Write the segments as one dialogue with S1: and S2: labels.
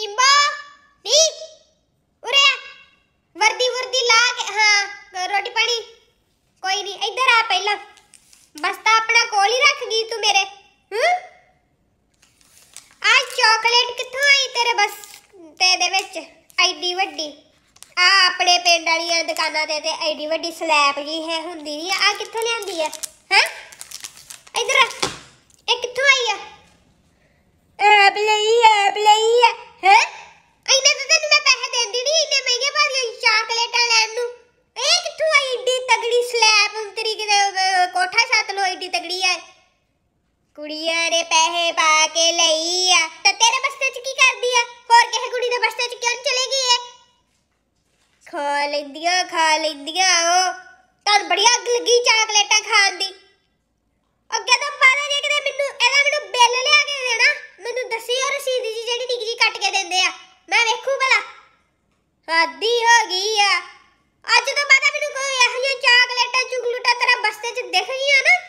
S1: ਇੰਬਾ ਵੀ ਉਰੇ ਵਰਦੀ ਵਰਦੀ ਲਾ ਕੇ ਹਾਂ ਰੋਟੀ ਪਾਣੀ ਕੋਈ ਨਹੀਂ ਇੱਧਰ ਆ ਪਹਿਲਾਂ ਬਸਤਾ ਆਪਣਾ ਕੋਲ ਹੀ ਰੱਖ ਗਈ ਤੂੰ ਮੇਰੇ ਹੂੰ ਆ ਚਾਕਲੇਟ ਕਿੱਥੋਂ ਆਈ ਤੇਰੇ ਬਸ ਤੇ ਦੇ ਵਿੱਚ ਐਡੀ ਵੱਡੀ ਆ ਆਪਣੇ ਪਿੰਡ ਵਾਲੀਆਂ ਦੁਕਾਨਾਂ ਤੇ ਤੇ ਐਡੀ ਵੱਡੀ ਸਲੈਪ ਜੀ ਹੈ ਹੁੰਦੀ ਨਹੀਂ ਆ ਕਿੱਥੋਂ ਲਿਆਂਦੀ ਹੈ ਹੈ ਕੁੜੀਆਂ ਨੇ ਪੈਸੇ ਪਾ ਕੇ ਲਈ ਆ ਤਾਂ ਤੇਰੇ ਬਸਤੇ 'ਚ ਕੀ ਕਰਦੀ ਆ ਹੋਰ ਕਿਸੇ ਕੁੜੀ ਦੇ ਬਸਤੇ 'ਚ ਕਿਉਂ ਚਲੇ ਗਈ ਏ ਖਾ ਲੈਂਦੀਆਂ ਖਾ ਲੈਂਦੀਆਂ ਉਹ ਤਾਂ ਬੜੀ ਅੱਗ ਲੱਗੀ ਚਾਕਲੇਟਾਂ ਖਾਣ ਦੀ ਅੱਗੇ ਤਾਂ ਬਾਰੇ ਜੇ ਕਿਤੇ ਮੈਨੂੰ ਇਹਦਾ ਮੈਨੂੰ ਬਿੱਲ ਲਿਆ ਕੇ ਦੇਣਾ ਮੈਨੂੰ ਦੱਸੀ ਉਹ ਰਸੀਦ ਜੀ ਜਿਹੜੀ ਟਿਕ ਜੀ ਕੱਟ ਕੇ ਦਿੰਦੇ ਆ ਮੈਂ ਵੇਖੂ ਭਲਾ ਹੱਦੀ ਹੋ ਗਈ ਆ ਅੱਜ ਤੋਂ ਬਾਅਦ ਮੈਨੂੰ ਕੋਈ ਇਹੋ ਜਿਹੀਆਂ ਚਾਕਲੇਟਾਂ ਚੁਗਲੂਟਾ ਤੇਰਾ ਬਸਤੇ 'ਚ ਦਿਖ ਗਈਆਂ ਨਾ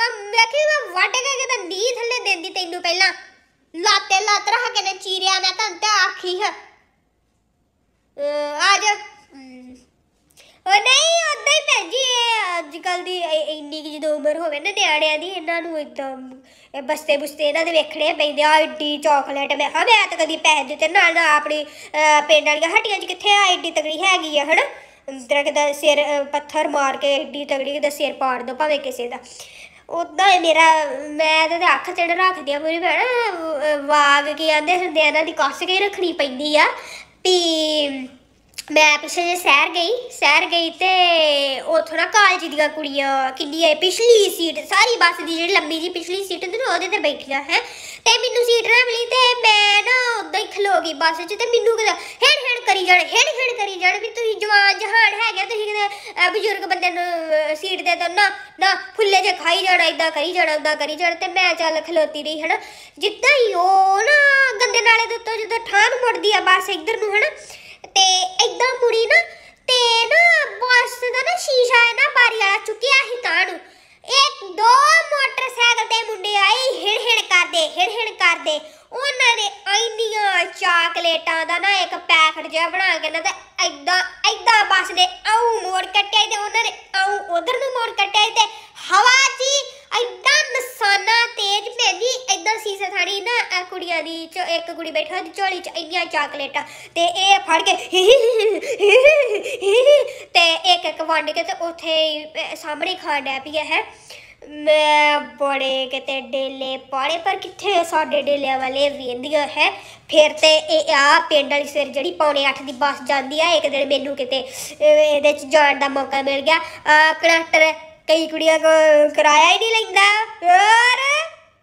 S1: ਤਾਂ ਮੈਂ ਕਿਹਾ ਕੇ ਦਿੰਦੀ ਤੈਨੂੰ ਪਹਿਲਾਂ ਲਾਤੇ ਲਾਤ ਰਹਾ ਕੇ ਨੇ ਚੀਰਿਆ ਮੈਂ ਤਾਂ ਤੇ ਆਖੀ ਹਾਂ ਆ ਜਾ ਉਹ ਨਹੀਂ ਉਦਾਂ ਹੀ ਭੈਣ ਜੀ ਇਹ ਅੱਜ ਕੱਲ ਦੀ ਇੰਨੀ ਕਿ ਜਦੋਂ ਉਮਰ ਹੋਵੇ ਨਾ ਨਿਆਣਿਆਂ ਦੀ ਇਹਨਾਂ ਨੂੰ ਇਦਾਂ ਬਸਤੇ ਬੁਸਤੇ ਇਹਨਾਂ ਦੇ ਵੇਖਣੇ ਪੈਂਦੇ ਆ ਐਡੀ ਚਾਕਲੇਟ ਮੈਂ ਹਾਂ ਮੈਂ ਤਾਂ ਕਦੀ ਪੈਸੇ ਦਿੱਤੇ ਨਾਲ ਦਾ ਆਪਣੀ ਪਿੰਡ ਵਾਲੀਆਂ ਹੱਟੀਆਂ 'ਚ ਕਿੱਥੇ ਆ ਐਡੀ ਤਗੜੀ ਹੈਗੀ ਆ ਹਨਾ ਦਰਖਤ ਦਾ ਸਿਰ ਪੱਥਰ ਮਾਰ ਕੇ ਐਡੀ ਤਗੜੀ ਦਾ ਸਿਰ ਪਾੜ ਦੋ ਭਾਵੇਂ ਕਿਸੇ ਦਾ ਉਦਾਂ ਹੀ ਮੇਰਾ ਮੈਂ ਤਾਂ ਅੱਖ ਚੜ ਰੱਖਦੀ ਆ ਪੂਰੀ ਭੈਣ ਵਾਗ ਕੀ ਆਂਦੇ ਹੁੰਦੇ ਇਹਨਾਂ ਦੀ ਕੱਸ ਕੇ ਰੱਖਣੀ ਪੈਂਦੀ ਆ ਤੇ ਮੈਂ ਪਿਛੇ ਜੇ ਸ਼ਹਿਰ ਗਈ ਸ਼ਹਿਰ ਗਈ ਤੇ ਉਹ ਥੋੜਾ ਕਾਲਜ ਦੀਆਂ ਕੁੜੀਆਂ ਕਿੰਨੀ ਐ ਪਿਛਲੀ ਸੀਟ ਸਾਰੀ ਬੱਸ ਦੀ ਜਿਹੜੀ ਲੰਬੀ ਜੀ ਪਿਛਲੀ ਸੀਟ ਤੇ ਨਾ ਉਹਦੇ ਤੇ ਬੈਠੀਆਂ ਹੈ ਤੇ ਮੈਨੂੰ ਸੀਟ ਨਾ ਮਿਲੀ ਤੇ ਮੈਂ ਨਾ ਉਦਾਂ ਹੀ ਖਲੋ ਗਈ ਬੱਸ 'ਚ ਤੇ ਮੈਨੂੰ ਹੇੜ ਹੇੜ ਕਰੀ ਜਾਣ ਹੇੜ ਕਰੀ ਜਾਣ ਵੀ ਤੁਸੀਂ ਜਵਾਨ ਜਹਾਨ ਹੈਗੇ ਤੁਸੀਂ ਕਿਤੇ ਬਜ਼ੁਰਗ ਬੰਦੇ ਨੂੰ ਸੀਟ ਦੇ ਦੋ ਨਾ ਨਾ ਫੁੱਲੇ ਜੇ ਖਾਈ ਜਾਣਾ ਇਦਾਂ ਕਰੀ ਜਾਣਾ ਉਦਾਂ ਕਰੀ ਜਾਣਾ ਤੇ ਮੈਂ ਚੱਲ ਖਲੋਤੀ ਰਹੀ ਹਣਾ ਜਿੱਦਾਂ ਹੀ ਉਹ ਨਾ ਗੰਦੇ ਨਾਲੇ ਦੇ ਉੱਤੋਂ ਜਦੋਂ ਠਾਂ ਨੂੰ ਮੁੜਦੀ ਆ ਬਸ ਇੱਧਰ ਨੂੰ ਹਣਾ ਤੇ ਇਦਾਂ ਮੁੜੀ ਨਾ ਤੇ ਨਾ ਬਸ ਦਾ ਨਾ ਸ਼ੀਸ਼ਾ ਹੈ ਨਾ ਬਾਰੀ ਆ ਚੁੱਕਿਆ ਹੀ ਤਾਂ ਨੂੰ ਇੱਕ ਦੋ ਮੋਟਰਸਾਈਕਲ ਤੇ ਮੁੰਡੇ ਆਏ ਹਿੜ ਹਿੜ ਕਰਦੇ ਹਿੜ ਹਿੜ ਕਰਦੇ ਉਹਨਾਂ ਨੇ ਚਾਕਲੇਟਾਂ ਦਾ ਨਾ ਇੱਕ ਪੈਕਟ ਜਿਹਾ ਬਣਾ ਕੇ ਨਾ ਤੇ ਐਦਾਂ ਐਦਾਂ ਬਸ ਦੇ ਆਉ ਮੋੜ ਕੱਟਿਆ ਤੇ ਉਹਨਾਂ ਨੇ ਆਉ ਉਧਰ ਨੂੰ ਮੋੜ ਕੱਟਿਆ ਤੇ ਹਵਾ ਜੀ ਐਦਾਂ ਨਸਾਨਾ ਤੇਜ਼ ਭੇਜੀ ਐਦਾਂ ਸੀਸੇ ਥਾੜੀ ਨਾ ਕੁੜੀਆਂ ਦੀ ਚ ਇੱਕ ਕੁੜੀ ਬੈਠਾ ਤੇ ਝੋਲੀ ਚ ਇੰਨੀਆਂ ਚਾਕਲੇਟਾਂ ਤੇ ਇਹ ਫੜ ਕੇ ਤੇ ਇੱਕ ਇੱਕ ਵੰਡ ਕੇ ਤੇ ਉੱਥੇ ਸਾਹਮਣੇ ਖਾਣ ਡੈ ਪਿਆ ਹੈ ਮੈਂ ਬੜੇ ਕਿਤੇ ਡੇਲੇ ਪਾੜੇ ਪਰ ਕਿੱਥੇ ਸਾਡੇ ਡੇਲਿਆਂ ਵਾਲੇ ਵੇਂਦੀਆਂ ਹੈ ਫਿਰ ਤੇ ਇਹ ਆ ਪਿੰਡ ਵਾਲੀ ਸਿਰ ਜਿਹੜੀ ਪੌਣੇ 8 ਦੀ ਬੱਸ ਜਾਂਦੀ ਆ ਇੱਕ ਦਿਨ ਮੈਨੂੰ ਕਿਤੇ ਇਹਦੇ ਚ ਜਾਣ ਦਾ ਮੌਕਾ ਮਿਲ ਗਿਆ ਕਨੈਕਟਰ ਕਈ ਕੁੜੀਆਂ ਕੋ ਕਿਰਾਇਆ ਹੀ ਨਹੀਂ ਲੈਂਦਾ ਹੋਰ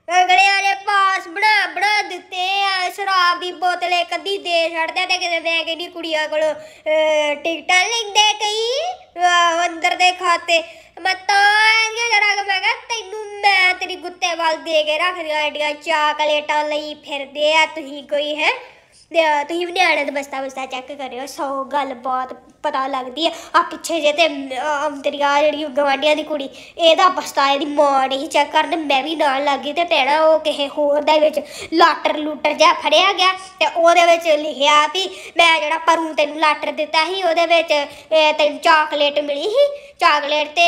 S1: ਰਗੜਿਆਂ ਵਾਲੇ ਪਾਸ ਬਣਾ ਬੜਾ ਦਿੱਤੇ ਆ ਸ਼ਰਾਬ ਦੀ ਬੋਤਲ ਇੱਕ ਅੱਧੀ ਦੇ ਛੱਡਦੇ ਤੇ ਕਿਤੇ ਕੇ ਨਹੀਂ ਕੁੜੀਆਂ ਕੋਲ ਟਿਕਟਾਂ ਲੈਂਦੇ ਕਈ ਅੰਦਰ ਦੇ ਖਾਤੇ ਮੈਂ ਤਾਂ ਇਹ ਜਰਾ ਕਿ ਮੈਂ ਤੈਨੂੰ ਮੈਂ ਤੇਰੀ ਗੁੱਤੇ ਵੱਲ ਦੇ ਕੇ ਰੱਖ ਦਿਆ ਐਡੀਆਂ ਚਾਕਲੇਟਾਂ ਲਈ ਫਿਰਦੇ ਆ ਤੁਸੀਂ ਕੋਈ ਹੈ ਤੁਸੀਂ ਨਿਆਣੇ ਦਾ ਬਸਤਾ ਬਸਤਾ ਚੈੱਕ ਕਰਿਓ ਸੋ ਗੱਲ ਬਹੁਤ ਪਤਾ ਲੱਗਦੀ ਆ ਆ ਪਿੱਛੇ ਜੇ ਤੇ ਤੇਰੀ ਆ ਜਿਹੜੀ ਗਵਾਂਡੀਆਂ ਦੀ ਕੁੜੀ ਇਹਦਾ ਬਸਤਾ ਇਹਦੀ ਮਾਂ ਹੀ ਚੈੱਕ ਕਰਨ ਮੈਂ ਵੀ ਨਾਲ ਲੱਗੀ ਤੇ ਟੈਣਾ ਉਹ ਕਿਸੇ ਹੋਰ ਦੇ ਵਿੱਚ ਲਾਟਰ ਲੂਟਰ ਜਿਹਾ ਫੜਿਆ ਗਿਆ ਤੇ ਉਹਦੇ ਵਿੱਚ ਲਿਖਿਆ ਵੀ ਮੈਂ ਜਿਹੜਾ ਪਰੂ ਤੈਨੂੰ ਲਾਟਰ ਦਿੱਤਾ ਸੀ ਉਹਦੇ ਵਿੱਚ ਤੈਨੂੰ ਚਾਕਲੇਟ ਮਿਲੀ ਸੀ ਚਾਕਲੇਟ ਤੇ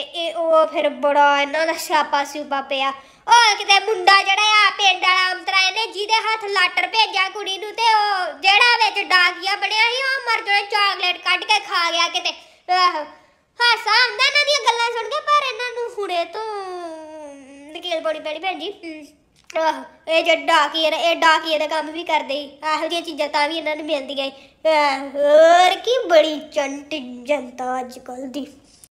S1: ਇਹ ਉਹ ਫਿਰ ਬੜਾ ਇਹਨਾਂ ਦਾ ਸਿਆਪਾ ਸਿਊਪਾ ਪਿਆ ਉਹ ਕਿਤੇ ਮੁੰਡਾ ਜਿਹੜਾ ਆ ਹੱਥ ਲਾਟਰ ਭੇਜਿਆ ਕੁੜੀ ਨੂੰ ਤੇ ਉਹ ਜਿਹੜਾ ਵਿੱਚ ਡਾਕੀਆ ਬਣਿਆ ਸੀ ਉਹ ਮਰ ਜੋੜੇ ਚਾਕਲੇਟ ਕੱਢ ਕੇ ਖਾ ਗਿਆ ਕਿਤੇ ਹਾਸਾ ਆਉਂਦਾ ਇਹਨਾਂ ਦੀਆਂ ਗੱਲਾਂ ਸੁਣ ਕੇ ਪਰ ਇਹਨਾਂ ਨੂੰ ਹੁਣੇ ਤੋਂ ਨਕੀਲ ਬੋੜੀ ਪੈਣੀ ਭੈਣ ਜੀ ਇਹ ਜੇ ਡਾਕੀਏ ਇਹ ਡਾਕੀ ਦਾ ਕੰਮ ਵੀ ਕਰਦੇ ਇਹੋ ਜਿਹੀਆਂ ਚੀਜ਼ਾਂ ਤਾਂ ਵੀ ਇਹਨਾਂ ਨੂੰ ਮਿਲਦੀਆਂ ਹੋਰ ਕੀ ਬੜੀ ਚੰਟ ਜਨਤਾ ਅੱਜ ਕੱਲ ਦੀ